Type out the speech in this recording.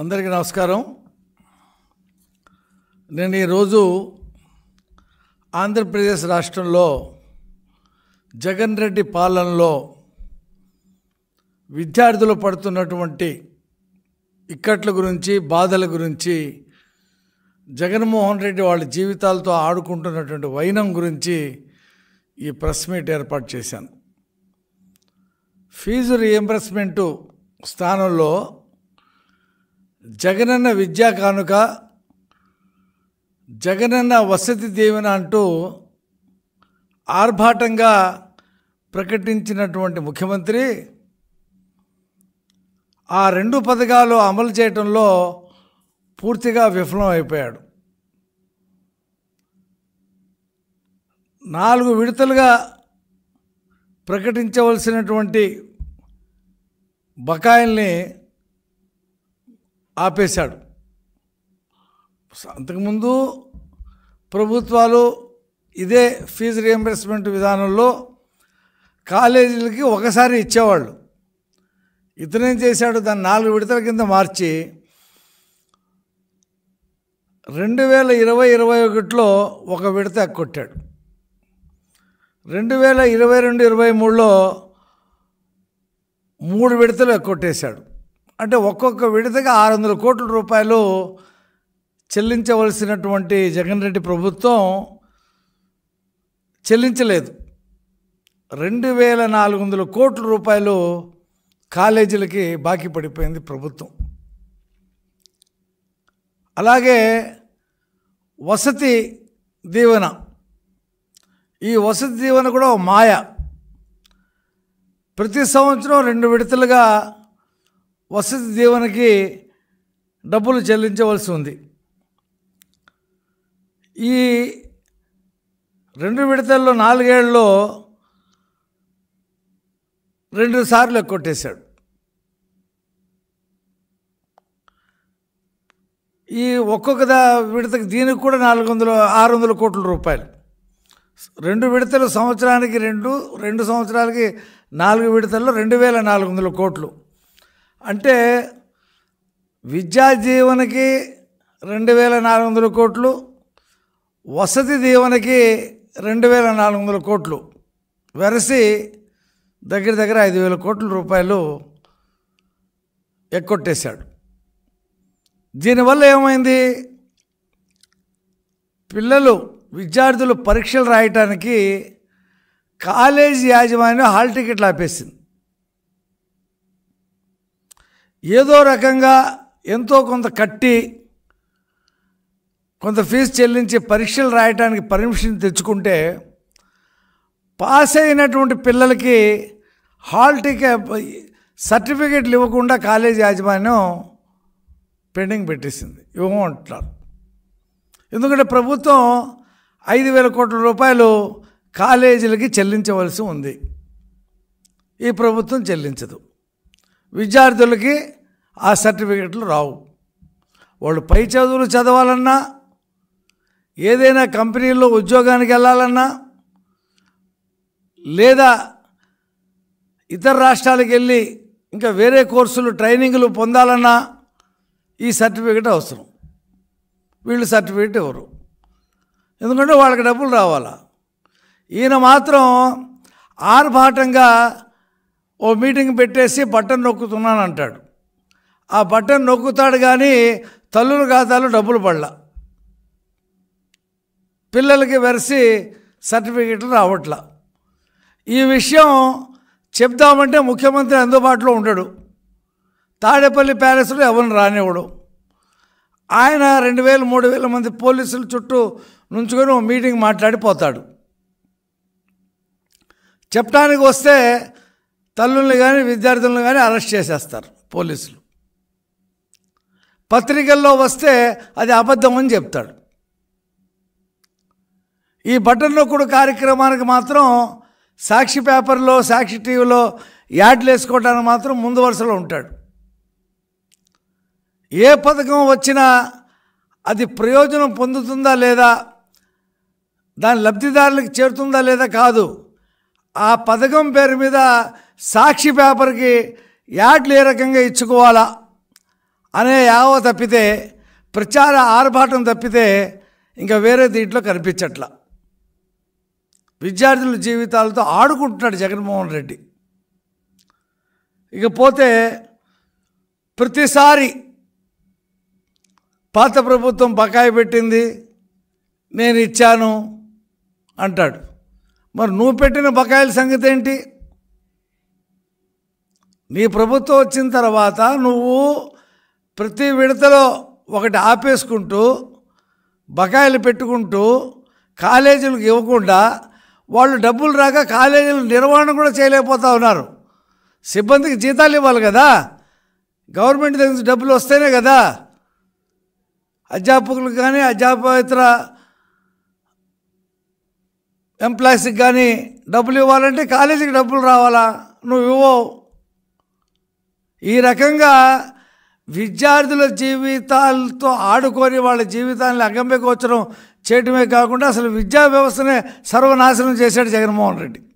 అందరికీ నమస్కారం నేను ఈరోజు ఆంధ్రప్రదేశ్ రాష్ట్రంలో జగన్ రెడ్డి పాలనలో విద్యార్థులు పడుతున్నటువంటి ఇక్కట్ల గురించి బాధల గురించి జగన్మోహన్ రెడ్డి వాళ్ళ జీవితాలతో ఆడుకుంటున్నటువంటి వైనం గురించి ఈ ప్రెస్ మీట్ ఏర్పాటు చేశాను ఫీజు రియంబర్స్మెంటు స్థానంలో జగనన్న విద్యా కానుక జగనన్న వసతి దీవెన అంటూ ఆర్భాటంగా ప్రకటించినటువంటి ముఖ్యమంత్రి ఆ రెండు పథకాలు అమలు చేయటంలో పూర్తిగా విఫలం అయిపోయాడు నాలుగు విడతలుగా ప్రకటించవలసినటువంటి బకాయిల్ని ఆపేశాడు అంతకుముందు ప్రభుత్వాలు ఇదే ఫీజు రియంబర్స్మెంట్ విధానంలో కాలేజీలకి ఒకసారి ఇచ్చేవాళ్ళు ఇతనేం చేశాడు దాన్ని నాలుగు విడతల కింద మార్చి రెండు వేల ఇరవై ఇరవై ఒకటిలో ఒక విడత ఎక్కొట్టాడు రెండు వేల ఇరవై రెండు ఇరవై మూడులో మూడు విడతలు ఎక్కొట్టేశాడు అంటే ఒక్కొక్క విడతగా ఆరు వందల కోట్ల రూపాయలు చెల్లించవలసినటువంటి జగన్ రెడ్డి ప్రభుత్వం చెల్లించలేదు రెండు వేల నాలుగు వందల కోట్ల రూపాయలు కాలేజీలకి బాకీ పడిపోయింది ప్రభుత్వం అలాగే వసతి దీవెన ఈ వసతి దీవెన కూడా మాయ ప్రతి సంవత్సరం రెండు విడతలుగా వసతి దీవెనకి డబ్బులు చెల్లించవలసి ఉంది ఈ రెండు విడతల్లో నాలుగేళ్ళలో రెండు సార్లు కొట్టేశాడు ఈ ఒక్కొక్క దా విడతకి దీనికి కూడా నాలుగు వందలు ఆరు వందల కోట్ల రూపాయలు రెండు విడతలు సంవత్సరానికి రెండు రెండు సంవత్సరాలకి నాలుగు విడతల్లో రెండు వేల నాలుగు వందల కోట్లు అంటే విద్యా దీవెనకి రెండు వేల నాలుగు వందల కోట్లు వసతి దీవనకి రెండు వేల నాలుగు వందల కోట్లు వెరసి దగ్గర దగ్గర ఐదు వేల కోట్ల రూపాయలు ఎక్కొట్టేశాడు దీనివల్ల ఏమైంది పిల్లలు విద్యార్థులు పరీక్షలు రాయటానికి కాలేజీ యాజమాన్యం హాల్ టికెట్లు ఆపేసింది ఏదో రకంగా ఎంతో కొంత కట్టి కొంత ఫీజు చెల్లించి పరీక్షలు రాయడానికి పర్మిషన్ తెచ్చుకుంటే పాస్ అయినటువంటి పిల్లలకి హాల్ టికెట్ సర్టిఫికెట్లు ఇవ్వకుండా కాలేజీ యాజమాన్యం పెండింగ్ పెట్టేసింది ఇవ్వము అంటున్నారు ఎందుకంటే ప్రభుత్వం ఐదు వేల కోట్ల రూపాయలు కాలేజీలకి చెల్లించవలసి ఉంది ఈ ప్రభుత్వం చెల్లించదు విద్యార్థులకి ఆ సర్టిఫికెట్లు రావు వాళ్ళు పై చదువులు చదవాలన్నా ఏదైనా కంపెనీల్లో ఉద్యోగానికి వెళ్ళాలన్నా లేదా ఇతర రాష్ట్రాలకు వెళ్ళి ఇంకా వేరే కోర్సులు ట్రైనింగ్లు పొందాలన్నా ఈ సర్టిఫికెట్ అవసరం వీళ్ళు సర్టిఫికెట్ ఇవ్వరు ఎందుకంటే వాళ్ళకి డబ్బులు రావాలా ఈయన మాత్రం ఆర్భాటంగా ఓ మీటింగ్ పెట్టేసి బటన్ నొక్కుతున్నాను అంటాడు ఆ బటన్ నొక్కుతాడు కానీ తల్లుల ఖాతాలు డబ్బులు పడలా పిల్లలకి వెరసి సర్టిఫికెట్లు రావట్లా ఈ విషయం చెప్తామంటే ముఖ్యమంత్రి అందుబాటులో ఉండడు తాడేపల్లి ప్యాలెస్లో ఎవరిని రానివ్వడు ఆయన రెండు వేలు మూడు వేల మంది పోలీసుల చుట్టూ నుంచుకొని ఓ మీటింగ్ మాట్లాడిపోతాడు చెప్పడానికి వస్తే తల్లుల్ని కానీ విద్యార్థులను కానీ అరెస్ట్ చేసేస్తారు పోలీసులు పత్రికల్లో వస్తే అది అబద్ధం అని చెప్తాడు ఈ బటన్ నొక్కుడు కార్యక్రమానికి మాత్రం సాక్షి పేపర్లో సాక్షి టీవీలో యాడ్లు వేసుకోవడానికి మాత్రం ముందు వరుసలో ఉంటాడు ఏ పథకం వచ్చినా అది ప్రయోజనం పొందుతుందా లేదా దాని లబ్ధిదారులకు చేరుతుందా లేదా కాదు ఆ పథకం పేరు మీద సాక్షి పేపర్కి యాడ్లు ఏ రకంగా ఇచ్చుకోవాలా అనే యావ తప్పితే ప్రచార ఆర్భాటం తప్పితే ఇంకా వేరే దీంట్లో కనిపించట్లా విద్యార్థుల జీవితాలతో ఆడుకుంటున్నాడు జగన్మోహన్ రెడ్డి ఇకపోతే ప్రతిసారి పాత ప్రభుత్వం బకాయి పెట్టింది నేను ఇచ్చాను అంటాడు మరి నువ్వు పెట్టిన బకాయిల సంగతి ఏంటి నీ ప్రభుత్వం వచ్చిన తర్వాత నువ్వు ప్రతి విడతలో ఒకటి ఆపేసుకుంటూ బకాయిలు పెట్టుకుంటూ కాలేజీలకు ఇవ్వకుండా వాళ్ళు డబ్బులు రాక కాలేజీల నిర్వహణ కూడా చేయలేకపోతూ ఉన్నారు సిబ్బందికి జీతాలు ఇవ్వాలి కదా గవర్నమెంట్ దగ్గర నుంచి డబ్బులు వస్తేనే కదా అధ్యాపకులకు కానీ అధ్యాపకేతర ఎంప్లాయీస్కి కానీ డబ్బులు ఇవ్వాలంటే కాలేజీకి డబ్బులు రావాలా నువ్వు ఇవ్వవు ఈ రకంగా విద్యార్థుల జీవితాలతో ఆడుకొని వాళ్ళ జీవితాన్ని అగమ్యగోచరం చేయడమే కాకుండా అసలు విద్యా వ్యవస్థనే సర్వనాశనం చేశాడు జగన్మోహన్ రెడ్డి